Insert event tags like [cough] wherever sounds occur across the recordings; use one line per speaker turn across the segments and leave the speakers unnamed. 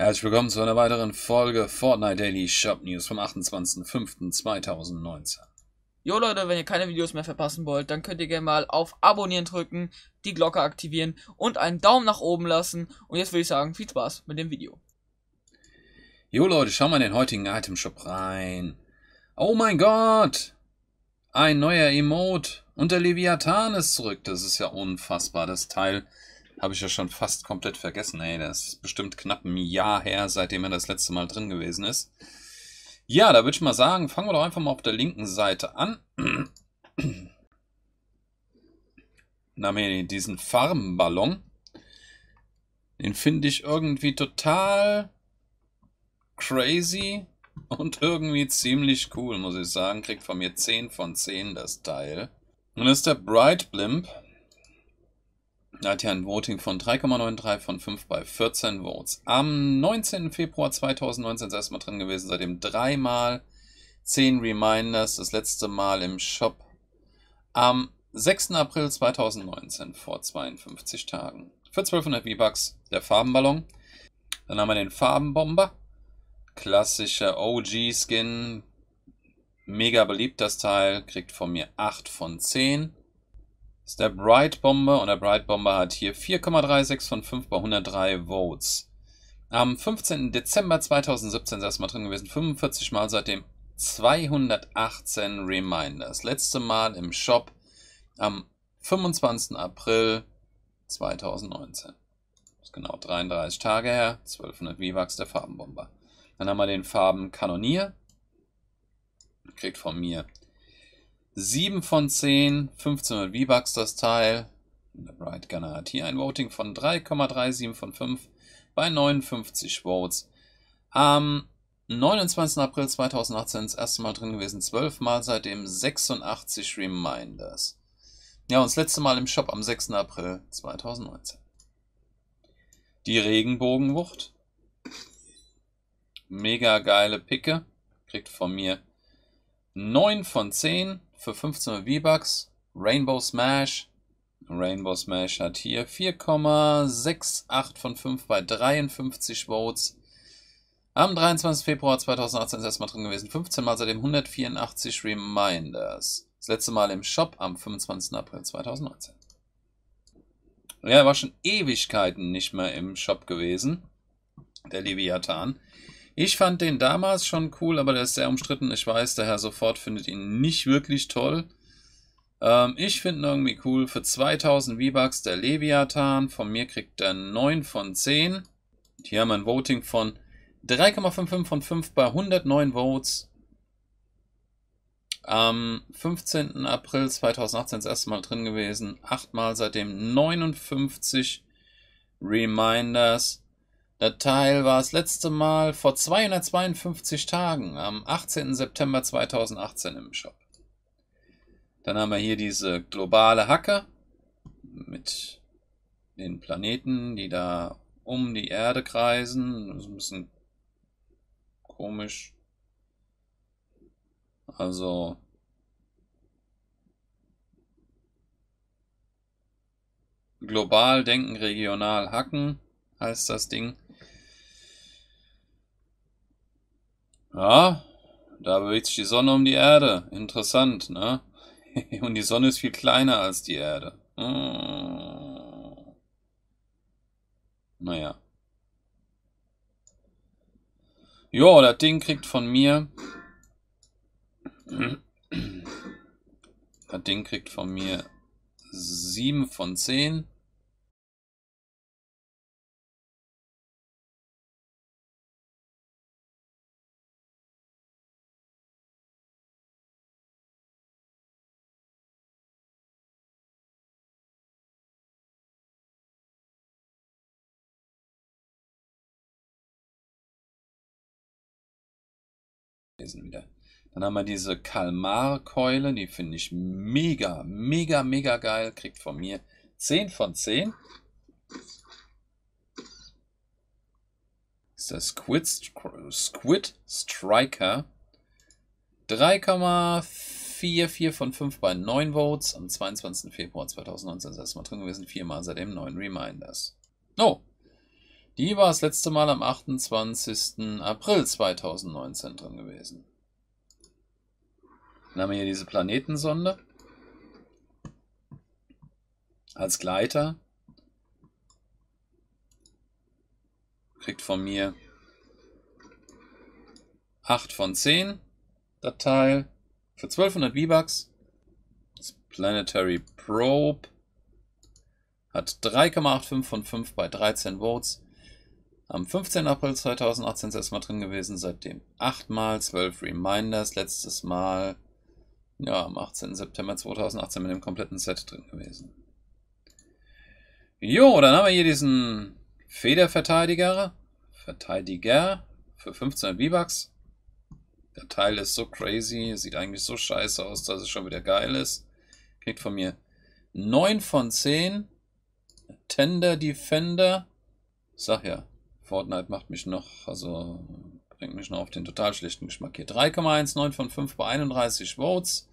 Herzlich willkommen zu einer weiteren Folge Fortnite Daily Shop News vom 28.05.2019. Jo Leute, wenn ihr keine Videos mehr verpassen wollt, dann könnt ihr gerne mal auf Abonnieren drücken, die Glocke aktivieren und einen Daumen nach oben lassen. Und jetzt würde ich sagen, viel Spaß mit dem Video. Jo Leute, schauen wir in den heutigen Item Shop rein. Oh mein Gott! Ein neuer Emote und der Leviathan ist zurück. Das ist ja unfassbar, das Teil habe ich ja schon fast komplett vergessen. Ey, das ist bestimmt knapp ein Jahr her, seitdem er das letzte Mal drin gewesen ist. Ja, da würde ich mal sagen, fangen wir doch einfach mal auf der linken Seite an. [clears throat] Na, mir diesen Farbenballon. Den finde ich irgendwie total crazy und irgendwie ziemlich cool, muss ich sagen. Kriegt von mir 10 von 10 das Teil. Und das ist der Bright Blimp. Er hat ja ein Voting von 3,93 von 5 bei 14 Votes. Am 19. Februar 2019 ist er erstmal drin gewesen, seitdem dreimal 10 Reminders, das letzte Mal im Shop. Am 6. April 2019, vor 52 Tagen. Für 1200 V-Bucks der Farbenballon. Dann haben wir den Farbenbomber. Klassischer OG-Skin. Mega beliebt das Teil. Kriegt von mir 8 von 10 ist der Bright Bomber und der Bright Bomber hat hier 4,36 von 5 bei 103 Votes. Am 15. Dezember 2017 ist mal drin gewesen, 45 Mal seitdem 218 Reminders. Letzte Mal im Shop am 25. April 2019. Das ist genau 33 Tage her, 1200 V-Bucks der Farbenbomber. Dann haben wir den Farben Kanonier. kriegt von mir 7 von 10, 1500 V-Bucks das Teil. Der Bright Gunner hat hier ein Voting von 3,37 von 5 bei 59 Votes. Am 29. April 2018 das erste Mal drin gewesen, 12 Mal seitdem 86 Reminders. Ja, und das letzte Mal im Shop am 6. April 2019. Die Regenbogenwucht. Mega geile Picke. Kriegt von mir 9 von 10 für 15 V-Bucks. Rainbow Smash. Rainbow Smash hat hier 4,68 von 5 bei 53 Votes. Am 23. Februar 2018 ist das erste Mal drin gewesen. 15 Mal seitdem 184 Reminders. Das letzte Mal im Shop am 25. April 2019. Ja, er war schon Ewigkeiten nicht mehr im Shop gewesen. Der Leviathan. Ich fand den damals schon cool, aber der ist sehr umstritten. Ich weiß, der Herr sofort findet ihn nicht wirklich toll. Ähm, ich finde ihn irgendwie cool. Für 2000 V-Bucks der Leviathan. Von mir kriegt er 9 von 10. Hier haben wir ein Voting von 3,55 von 5 bei 109 Votes. Am 15. April 2018 das erste Mal drin gewesen. Achtmal seitdem 59 Reminders. Der Teil war das letzte Mal vor 252 Tagen, am 18. September 2018 im Shop. Dann haben wir hier diese globale Hacke mit den Planeten, die da um die Erde kreisen. Das ist ein bisschen komisch. Also. Global denken, regional hacken heißt das Ding. Ja, da bewegt sich die Sonne um die Erde. Interessant, ne? [laughs] Und die Sonne ist viel kleiner als die Erde. Hm. Naja. Jo, das Ding kriegt von mir. [clears throat] Das Ding kriegt von mir 7 von 10. lesen wieder. Dann haben wir diese kalmar keule die finde ich mega, mega, mega geil. Kriegt von mir 10 von 10. Das ist der Squid, Squid Striker. 3,44 von 5 bei 9 Votes am 22. Februar 2019 ist das Mal drin gewesen. Viermal seitdem neuen Reminders. Oh, die war das letzte Mal am 28. April 2019 drin gewesen. Dann haben wir hier diese Planetensonde als Gleiter. Kriegt von mir 8 von 10 Datei für 1200 V-Bucks. Das Planetary Probe hat 3,85 von 5 bei 13 Votes. Am 15. April 2018 ist das erstmal drin gewesen, seitdem 8 mal 12 Reminders, letztes Mal, ja, am 18. September 2018 mit dem kompletten Set drin gewesen. Jo, dann haben wir hier diesen Federverteidiger, Verteidiger für 15 V-Bucks. Der Teil ist so crazy, sieht eigentlich so scheiße aus, dass es schon wieder geil ist. Kriegt von mir 9 von 10. Tender Defender. Sag ja, Fortnite macht mich noch, also bringt mich noch auf den total schlechten Geschmack hier. 3,19 von 5 bei 31 Votes.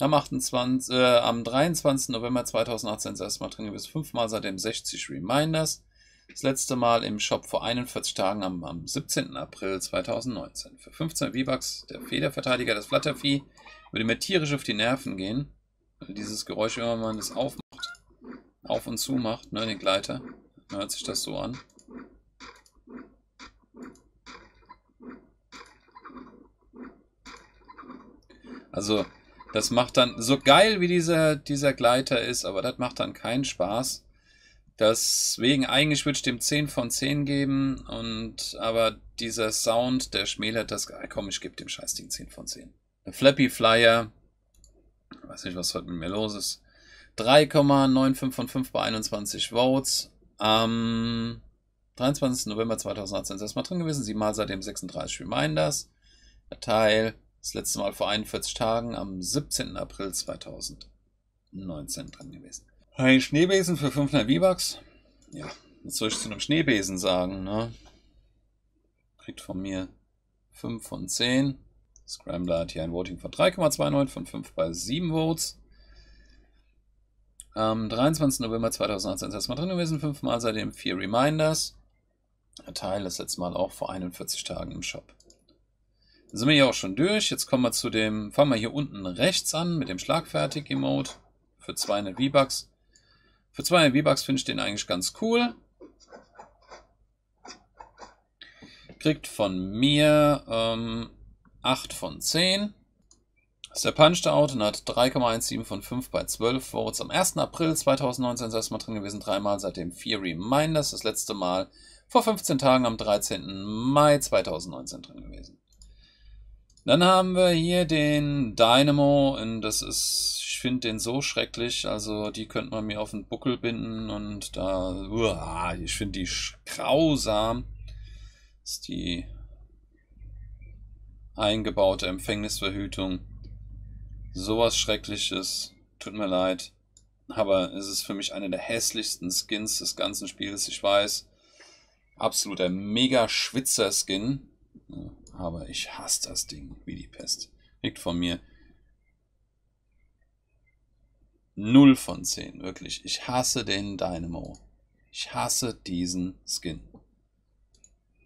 Am, 28, äh, am 23. November 2018 das erste Mal drin gewesen, fünfmal seitdem 60 Reminders. Das letzte Mal im Shop vor 41 Tagen am, am 17. April 2019. Für 15 V-Bucks der Federverteidiger das Flattervieh würde mir tierisch auf die Nerven gehen. Dieses Geräusch, wenn man das aufmacht, auf und zu macht, ne, den Gleiter, hört sich das so an. Also, das macht dann, so geil wie dieser, dieser Gleiter ist, aber das macht dann keinen Spaß. Deswegen eigentlich würde ich dem 10 von 10 geben, und aber dieser Sound, der schmälert das. Ah, komm, ich gebe dem Scheißding 10 von 10. Der Flappy Flyer, weiß nicht, was heute mit mir los ist. 3,95 von 5 bei 21 Votes. Am 23. November 2018 ist das mal drin gewesen. Siebenmal seitdem 36 Reminders. Teil das letzte Mal vor 41 Tagen am 17. April 2019 dran gewesen. Ein Schneebesen für 500 V-Bucks? Ja, was soll ich zu einem Schneebesen sagen, ne? Kriegt von mir 5 von 10. Scrambler hat hier ein Voting von 3,29 von 5 bei 7 Votes. Am 23. November 2018 ist das Mal drin gewesen, fünfmal seitdem vier Reminders. Der Teil ist letztes Mal auch vor 41 Tagen im Shop. Dann sind wir hier auch schon durch. Jetzt kommen wir zu dem, fangen wir hier unten rechts an mit dem Schlagfertig-Emote für 200 V-Bucks. Für 200 V-Bucks finde ich den eigentlich ganz cool. Kriegt von mir ähm, 8 von 10. Das ist der Punched Out und hat 3,17 von 5 bei 12 Votes. Am 1. April 2019 ist er erstmal drin gewesen, dreimal seitdem vier Reminders. Das letzte Mal vor 15 Tagen am 13. Mai 2019 drin gewesen. Dann haben wir hier den Dynamo und das ist, ich finde den so schrecklich. Also die könnte man mir auf den Buckel binden und da, uah, ich finde die grausam. Das ist die eingebaute Empfängnisverhütung. Sowas Schreckliches. Tut mir leid. Aber es ist für mich eine der hässlichsten Skins des ganzen Spiels. Ich weiß. Absoluter Mega-Schwitzer-Skin aber ich hasse das Ding wie die Pest. Kriegt von mir 0 von 10, wirklich. Ich hasse den Dynamo. Ich hasse diesen Skin.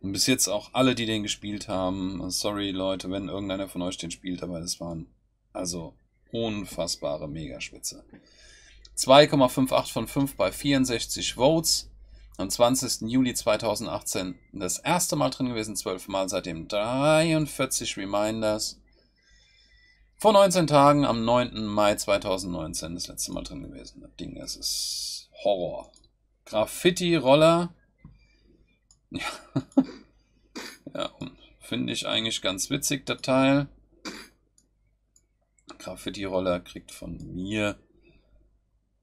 Und bis jetzt auch alle, die den gespielt haben. Sorry, Leute, wenn irgendeiner von euch den spielt, aber das waren also unfassbare Megaschwitze. 2,58 von 5 bei 64 Votes am 20. Juli 2018 das erste Mal drin gewesen, zwölfmal seitdem 43 Reminders. Vor 19 Tagen, am 9. Mai 2019, das letzte Mal drin gewesen. Das Ding, das ist Horror. Graffiti-Roller. [laughs] Ja. ja finde ich eigentlich ganz witzig, der Teil. Graffiti-Roller kriegt von mir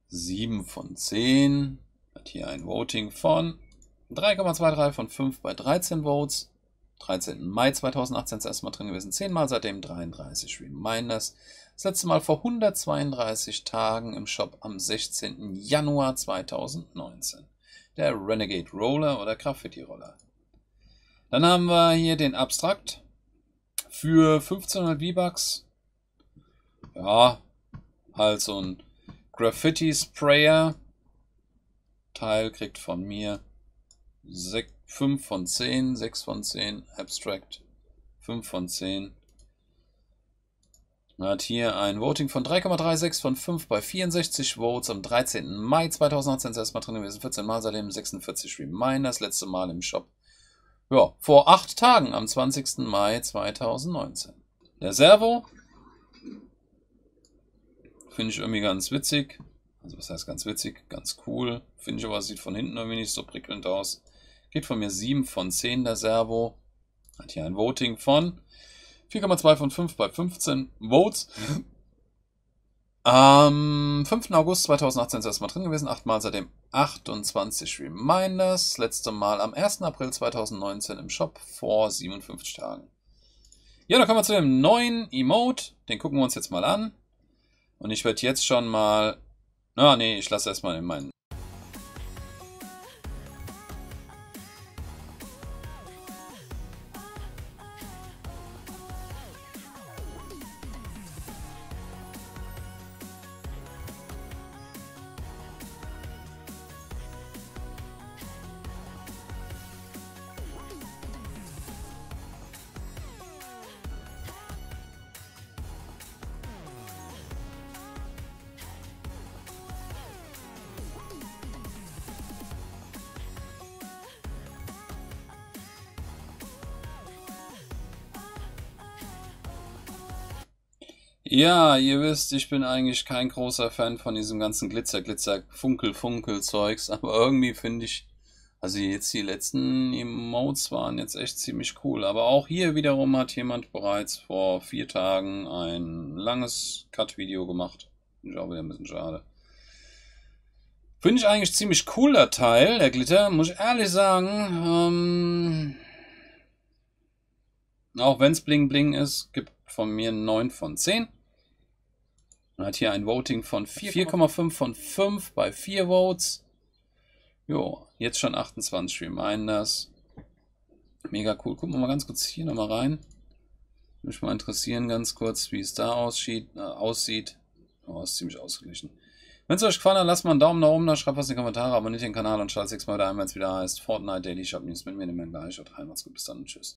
7 von 10 hat hier ein Voting von 3,23 von 5 bei 13 Votes. 13. Mai 2018 das erste Mal drin gewesen, 10 Mal seitdem 33 Reminders. Das letzte Mal vor 132 Tagen im Shop am 16. Januar 2019. Der Renegade Roller oder Graffiti Roller. Dann haben wir hier den Abstrakt für 1500 V-Bucks. Ja, halt so ein Graffiti Sprayer Teil kriegt von mir 5 von 10, 6 von 10, Abstract 5 von 10. Man hat hier ein Voting von 3,36 von 5 bei 64 Votes am 13. Mai 2018 das erste Mal drin gewesen, 14 Mal seitdem, 46 Reminders, letzte Mal im Shop. Ja, vor 8 Tagen am 20. Mai 2019. Der Servo finde ich irgendwie ganz witzig. Also was heißt ganz witzig, ganz cool. Finde ich aber, sieht von hinten irgendwie nicht so prickelnd aus. Geht von mir 7 von 10 der Servo. Hat hier ein Voting von 4,2 von 5 bei 15 Votes. [laughs] Am 5. August 2018 ist erstmal drin gewesen, achtmal seitdem 28 Reminders. Letzte Mal am 1. April 2019 im Shop vor 57 Tagen. Ja, dann kommen wir zu dem neuen Emote. Den gucken wir uns jetzt mal an. Und ich werde jetzt schon mal na, nee, ich lasse erstmal in meinen Ja, ihr wisst, ich bin eigentlich kein großer Fan von diesem ganzen Glitzer, Glitzer, Funkel, Funkel Zeugs, aber irgendwie finde ich, also jetzt die letzten Emotes waren jetzt echt ziemlich cool, aber auch hier wiederum hat jemand bereits vor vier Tagen ein langes Cut-Video gemacht. Ich glaube, der ein bisschen schade. Finde ich eigentlich ziemlich cooler Teil, der Glitter, muss ich ehrlich sagen. Ähm, auch wenn es Bling Bling ist, gibt von mir 9 von 10. Man hat hier ein Voting von 4,5 von 5 bei 4 Votes. Jo, jetzt schon 28 Reminders. Mega cool. Gucken wir mal ganz kurz hier nochmal rein. Mich mal interessieren ganz kurz, wie es da aussieht. Äh, aussieht. Oh, ist ziemlich ausgeglichen. Wenn es euch gefallen hat, lasst mal einen Daumen nach oben da, schreibt was in die Kommentare, abonniert den Kanal und schaltet sechsmal wieder ein, wenn es wieder heißt Fortnite Daily Shop News mit mir, dem gleich. Haut rein, macht's gut, bis dann tschüss.